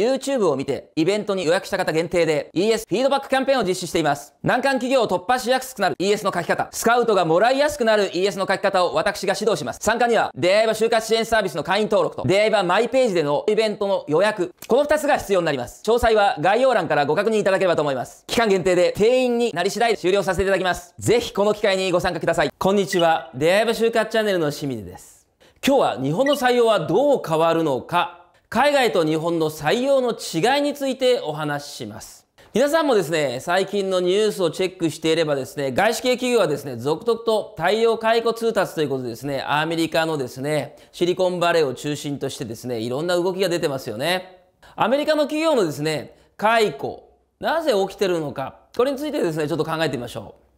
YouTube を見て、イベントに予約した方限定で ES フィードバックキャンペーンを実施しています。難関企業を突破しやすくなる ES の書き方、スカウトがもらいやすくなる ES の書き方を私が指導します。参加には、出会い場就活支援サービスの会員登録と、出会い場マイページでのイベントの予約、この2つが必要になります。詳細は概要欄からご確認いただければと思います。期間限定で定員になり次第終了させていただきます。ぜひこの機会にご参加ください。こんにちは。出会い場就活チャンネルの清水です。今日は日本の採用はどう変わるのか海外と日本の採用の違いについてお話しします。皆さんもですね、最近のニュースをチェックしていればですね、外資系企業はですね、続々と対応解雇通達ということでですね、アメリカのですね、シリコンバレーを中心としてですね、いろんな動きが出てますよね。アメリカの企業のですね、解雇、なぜ起きてるのか、これについてですね、ちょっと考えてみましょう。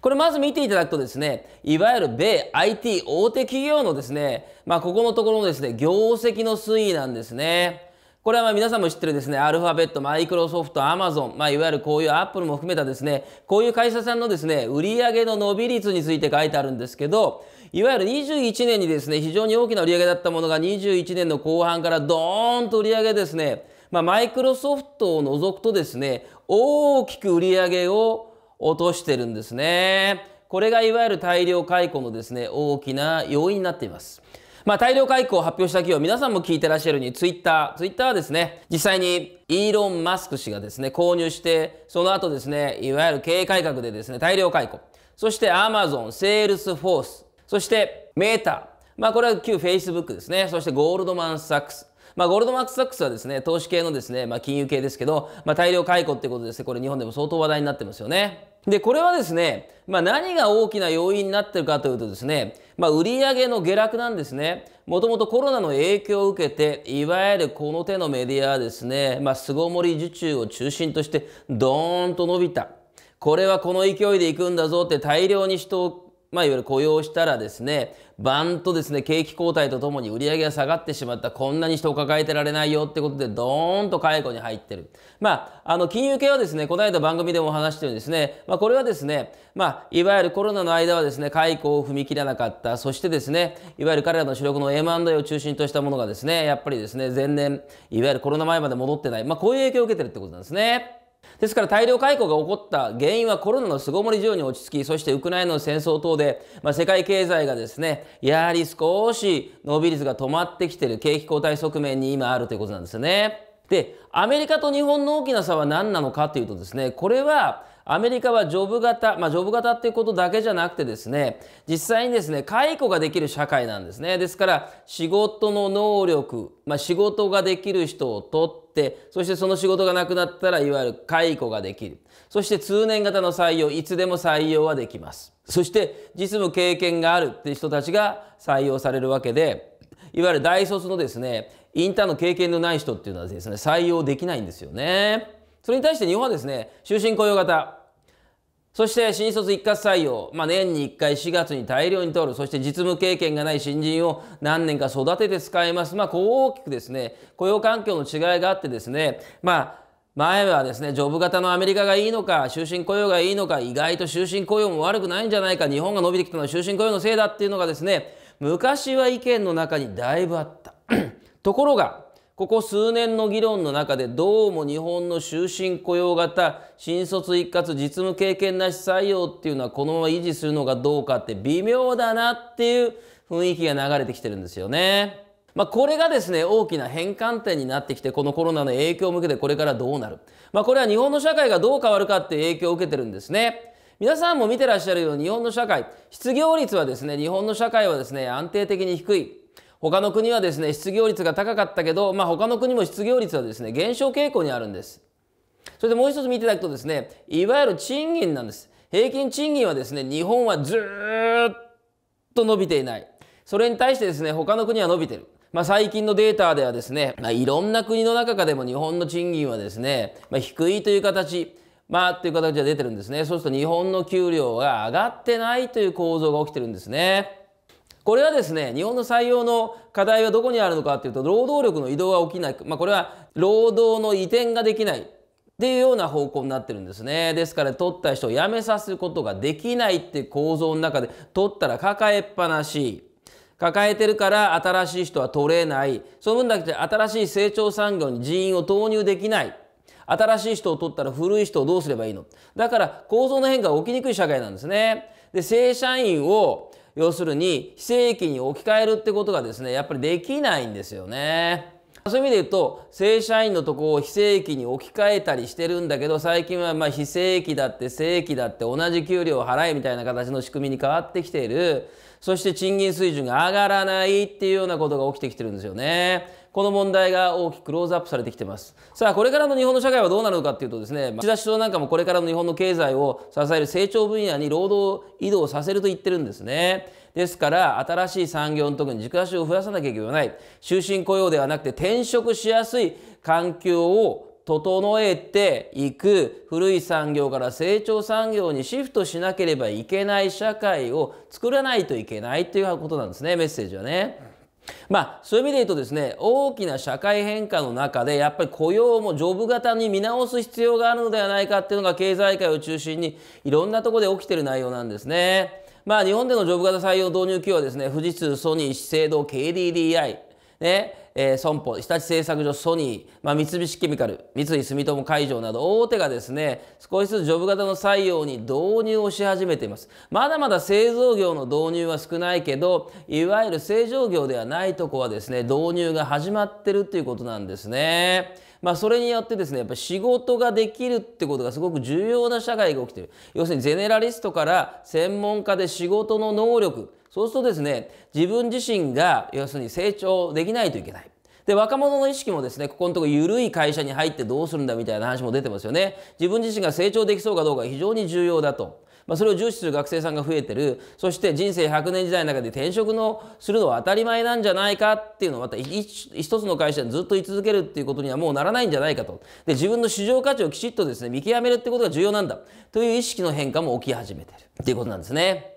これまず見ていただくとですね、いわゆる米 IT 大手企業のですね、まあ、ここのところのですね、業績の推移なんですね。これはまあ皆さんも知ってるですね、アルファベット、マイクロソフト、アマゾン、まあ、いわゆるこういうアップルも含めたですね、こういう会社さんのですね、売上の伸び率について書いてあるんですけど、いわゆる21年にですね、非常に大きな売上だったものが21年の後半からドーンと売上ですね、まあ、マイクロソフトを除くとですね、大きく売上を落としてるんですね。これがいわゆる大量解雇のですね、大きな要因になっています。まあ、大量解雇を発表した企業、皆さんも聞いてらっしゃるように、ツイッター。ツイッターはですね、実際にイーロン・マスク氏がですね、購入して、その後ですね、いわゆる経営改革でですね、大量解雇。そしてアマゾン、セールスフォース。そしてメータ。ー。まあ、これは旧フェイスブックですね。そしてゴールドマン・サックス。まあ、ゴールドマン・ス・サックスはですね、投資系のですね、まあ、金融系ですけど、まあ、大量解雇ってことですね、これ日本でも相当話題になってますよね。で、これはですね、まあ、何が大きな要因になってるかというとですね、まあ、売上の下落なんですね。もともとコロナの影響を受けて、いわゆるこの手のメディアはですね、まあ、巣ごもり受注を中心として、ドーンと伸びた。これはこの勢いでいくんだぞって大量に人をまあ、いわゆる雇用したらですねバンとですね景気後退とともに売り上げが下がってしまったこんなに人を抱えてられないよってことでドーンと解雇に入ってるまああの金融系はですねこの間番組でも話してるんですね、まあ、これはですねまあいわゆるコロナの間はですね解雇を踏み切らなかったそしてですねいわゆる彼らの主力の M&A を中心としたものがですねやっぱりですね前年いわゆるコロナ前まで戻ってない、まあ、こういう影響を受けてるってことなんですね。ですから大量解雇が起こった原因はコロナの巣ごもり需要に落ち着きそしてウクライナの戦争等で、まあ、世界経済がですねやはり少し伸び率が止まってきてる景気後退側面に今あるということなんですね。でアメリカと日本の大きな差は何なのかというとですねこれはアメリカはジョブ型、まあ、ジョブ型っていうことだけじゃなくてですね、実際にですね、解雇ができる社会なんですね。ですから、仕事の能力、まあ、仕事ができる人を取って、そしてその仕事がなくなったら、いわゆる解雇ができる。そして通年型の採用、いつでも採用はできます。そして、実務経験があるっていう人たちが採用されるわけで、いわゆる大卒のですね、インターンの経験のない人っていうのはですね、採用できないんですよね。それに対して日本はですね、終身雇用型、そして新卒一括採用、まあ、年に1回4月に大量に取る、そして実務経験がない新人を何年か育てて使います。まあ、こう大きくですね、雇用環境の違いがあってですね、まあ、前はですね、ジョブ型のアメリカがいいのか、終身雇用がいいのか、意外と終身雇用も悪くないんじゃないか、日本が伸びてきたのは終身雇用のせいだっていうのがですね、昔は意見の中にだいぶあった。ところが、ここ数年の議論の中でどうも日本の終身雇用型新卒一括実務経験なし採用っていうのはこのまま維持するのかどうかって微妙だなっていう雰囲気が流れてきてるんですよね。まあ、これがですね大きな変換点になってきてこのコロナの影響を受けてこれからどうなる、まあ、これは日本の社会がどう変わるかって影響を受けてるんですね。皆さんも見てらっしゃるように日本の社会失業率はですね日本の社会はですね安定的に低い他の国はですね失業率が高かったけど、まあ、他の国も失業率はですね減少傾向にあるんですそれでもう一つ見ていただくとですねいわゆる賃金なんです平均賃金はですね日本はずっと伸びていないそれに対してですね他の国は伸びてるまあ、最近のデータではですね、まあ、いろんな国の中かでも日本の賃金はですね、まあ、低いという形、まあ、という形が出てるんですね。そうすると日本の給料が上がってないという構造が起きてるんですね。これはですね日本の採用の課題はどこにあるのかっていうと労働力の移動が起きない、まあ、これは労働の移転ができないっていうような方向になってるんですねですから取った人を辞めさせることができないって構造の中で取ったら抱えっぱなし抱えてるから新しい人は取れないその分だけで新しい成長産業に人員を投入できない新しい人を取ったら古い人をどうすればいいのだから構造の変化が起きにくい社会なんですねで正社員を要するに非正規に置き換えるってことがですねやっぱりできないんですよね。そういう意味で言うと正社員のとこを非正規に置き換えたりしてるんだけど最近はま非正規だって正規だって同じ給料を払えみたいな形の仕組みに変わってきているそして賃金水準が上がらないっていうようなことが起きてきてるんですよね。この問題が大きくクローズアップされてきてます。さあ、これからの日本の社会はどうなるのかっていうとですね、岸田首相なんかもこれからの日本の経済を支える成長分野に労働移動させると言ってるんですね。ですから、新しい産業の特に軸足を増やさなきゃいけない。終身雇用ではなくて転職しやすい環境を整えていく古い産業から成長産業にシフトしなければいけない社会を作らないといけないということなんですねメッセージはね。まあ、そういう意味で言うとですね、大きな社会変化の中で、やっぱり雇用もジョブ型に見直す必要があるのではないかっていうのが経済界を中心にいろんなところで起きてる内容なんですね。まあ、日本でのジョブ型採用導入企業はですね、富士通、ソニー、資生堂、KDDI、ね、えー、損保、日立製作所、ソニー、まあ、三菱ケミカル、三井住友海上など大手がですね、少しずつジョブ型の採用に導入をし始めています。まだまだ製造業の導入は少ないけど、いわゆる製造業ではないとこはですね、導入が始まってるっていうことなんですね。まあ、それによってですねやっぱ仕事ができるってことがすごく重要な社会が起きてる要するにゼネラリストから専門家で仕事の能力そうするとですね自分自身が要するに成長できないといけない。で若者の意識もですねここのところ緩い会社に入ってどうするんだみたいな話も出てますよね。自分自身が成長できそうかどうか非常に重要だと。まあ、それを重視する学生さんが増えてるそして人生100年時代の中で転職のするのは当たり前なんじゃないかっていうのをまた一つの会社にずっと居続けるっていうことにはもうならないんじゃないかとで自分の市場価値をきちっとですね見極めるってことが重要なんだという意識の変化も起き始めてるっていうことなんですね。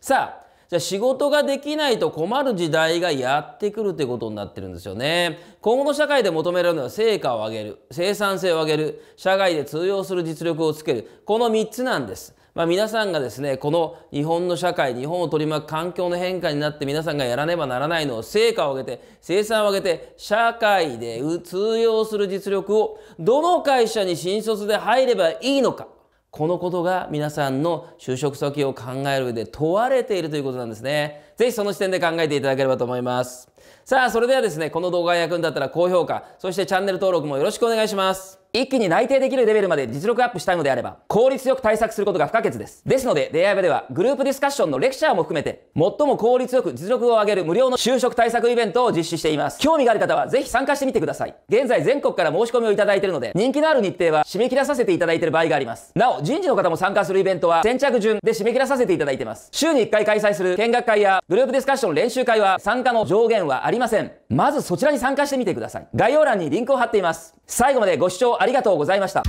さあじゃ仕事ができないと困る時代がやってくるということになってるんですよね今後の社会で求められるのは成果を上げる生産性を上げる社外で通用する実力をつけるこの3つなんですまあ、皆さんがですねこの日本の社会日本を取り巻く環境の変化になって皆さんがやらねばならないのを成果を上げて生産を上げて社会で通用する実力をどの会社に新卒で入ればいいのかこのことが皆さんの就職先を考える上で問われているということなんですね。ぜひその視点で考えていただければと思います。さあそれではですねこの動画が役に立ったら高評価そしてチャンネル登録もよろしくお願いします一気に内定できるレベルまで実力アップしたいのであれば効率よく対策することが不可欠ですですので出会い部ではグループディスカッションのレクチャーも含めて最も効率よく実力を上げる無料の就職対策イベントを実施しています興味がある方はぜひ参加してみてください現在全国から申し込みをいただいているので人気のある日程は締め切らさせていただいている場合がありますなお人事の方も参加するイベントは先着順で締め切らさせていただいています週に1回開催する見学会やグループディスカッション練習会は参加の上限ははありません。まずそちらに参加してみてください。概要欄にリンクを貼っています。最後までご視聴ありがとうございました。